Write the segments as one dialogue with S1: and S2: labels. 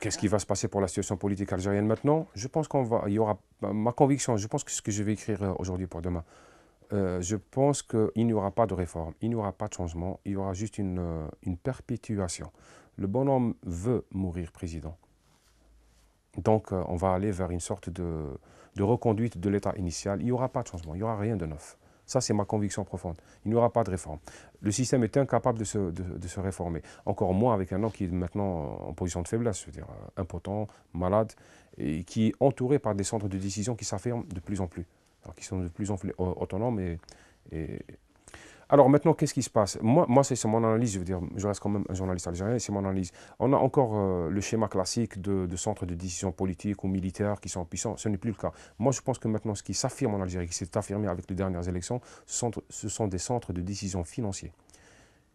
S1: Qu'est-ce qui va se passer pour la situation politique algérienne maintenant Je pense qu'on va, y aura, ma conviction, je pense que ce que je vais écrire euh, aujourd'hui pour demain, euh, je pense qu'il n'y aura pas de réforme, il n'y aura pas de changement, il y aura juste une, euh, une perpétuation. Le bonhomme veut mourir président. Donc on va aller vers une sorte de, de reconduite de l'état initial. Il n'y aura pas de changement, il n'y aura rien de neuf. Ça, c'est ma conviction profonde. Il n'y aura pas de réforme. Le système est incapable de se, réformer. Encore moins avec un homme qui est maintenant en position de faiblesse, c'est-à-dire euh, impotent, malade, et qui est entouré par des centres de décision qui s'affirment de plus en plus, alors qui sont de plus en plus autonomes et alors maintenant, qu'est-ce qui se passe Moi, moi c'est mon analyse, je veux dire, je reste quand même un journaliste algérien, c'est mon analyse. On a encore euh, le schéma classique de, centres de décision politique ou militaire qui sont puissants, ce n'est plus le cas. Moi, je pense que maintenant, ce qui s'affirme en Algérie, qui s'est affirmé avec les dernières élections, ce sont, des centres de décision financiers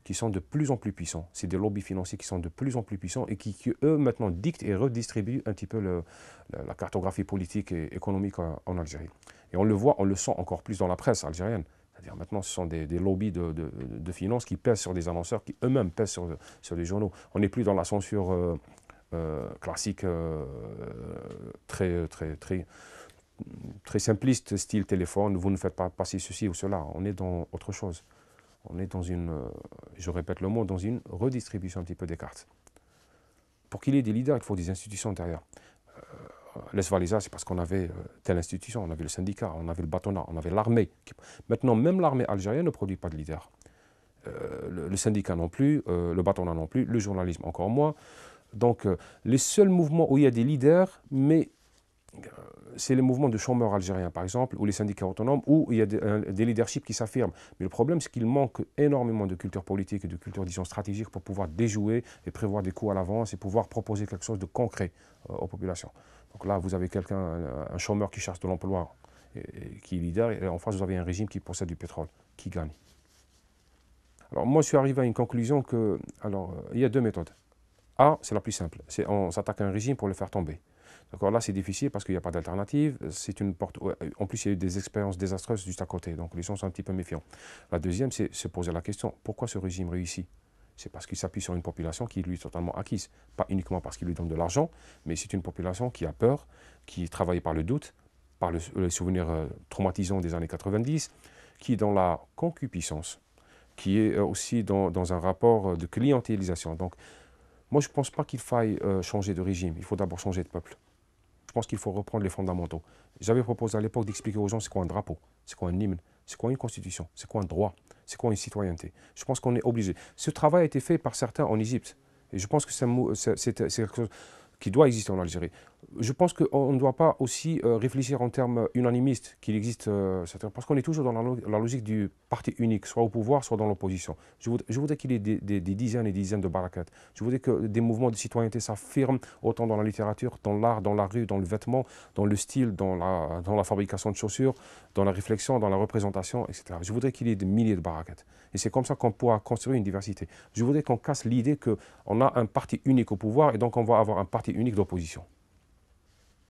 S1: qui sont de plus en plus puissants. C'est des lobbies financiers qui sont de plus en plus puissants et qui, eux, maintenant, dictent et redistribuent un petit peu la, cartographie politique et économique euh, en Algérie. Et on le voit, on le sent encore plus dans la presse algérienne maintenant, ce sont des, lobbies de, finances qui pèsent sur des annonceurs, qui eux-mêmes pèsent sur, sur les journaux. On n'est plus dans la censure euh, euh, classique, euh, très, très, simpliste, style téléphone, vous ne faites pas passer ceci ou cela. On est dans autre chose. On est dans une, je répète le mot, dans une redistribution un petit peu des cartes. Pour qu'il y ait des leaders, il faut des institutions intérieures l'esvalisage, c'est parce qu'on avait euh, telle institution, on avait le syndicat, on avait le bâtonnat, on avait l'armée. Maintenant, même l'armée algérienne ne produit pas de leader. Euh, le, syndicat non plus, euh, le bâtonnat non plus, le journalisme encore moins. Donc, les seuls mouvements où il y a des leaders, mais c'est les mouvements de chômeurs algériens, par exemple, ou les syndicats autonomes, où il y a des leaderships qui s'affirment. Mais le problème, c'est qu'il manque énormément de culture politique et de culture, disons, stratégique pour pouvoir déjouer et prévoir des coûts à l'avance et pouvoir proposer quelque chose de concret euh, aux populations. Donc là, vous avez quelqu'un, un, chômeur qui cherche de l'emploi, qui est leader, et en face, vous avez un régime qui possède du pétrole, qui gagne. Alors moi, je suis arrivé à une conclusion que, alors, euh, il y a deux méthodes. A, c'est la plus simple, c'est on s'attaque à un régime pour le faire tomber là, c'est difficile parce qu'il n'y a pas d'alternative. C'est une porte. Euh, en plus, il y a eu des expériences désastreuses juste à côté, donc les gens sont un petit peu méfiants. La deuxième, c'est se poser la question pourquoi ce régime réussit C'est parce qu'il s'appuie sur une population qui lui est totalement acquise, pas uniquement parce qu'il lui donne de l'argent, mais c'est une population qui a peur, qui travaille par le doute, par le, les souvenirs euh, traumatisants des années 90, qui est dans la concupiscence, qui est euh, aussi dans, un rapport de clientélisation. Donc, moi, je ne pense pas qu'il faille changer de régime. Il faut d'abord changer de peuple je pense qu'il faut reprendre les fondamentaux. J'avais proposé à l'époque d'expliquer aux gens c'est quoi un drapeau, c'est quoi un hymne, c'est quoi une constitution, c'est quoi un droit, c'est quoi une citoyenneté. Je pense qu'on est obligé. Ce travail a été fait par certains en Égypte. Et je pense que c'est quelque chose qui doit exister en Algérie je pense qu'on ne doit pas aussi euh, réfléchir en termes unanimistes qu'il existe, euh, parce qu'on est toujours dans la, logique du parti unique, soit au pouvoir, soit dans l'opposition. Je, voudrais qu'il y ait des, dizaines et des dizaines de baraquettes. Je voudrais que des mouvements de citoyenneté s'affirment autant dans la littérature, dans l'art, dans la rue, dans le vêtement, dans le style, dans la, fabrication de chaussures, dans la réflexion, dans la représentation, etc. Je voudrais qu'il y ait des milliers de baraquettes. Et c'est comme ça qu'on pourra construire une diversité. Je voudrais qu'on casse l'idée qu'on a un parti unique au pouvoir et donc on va avoir un parti unique d'opposition.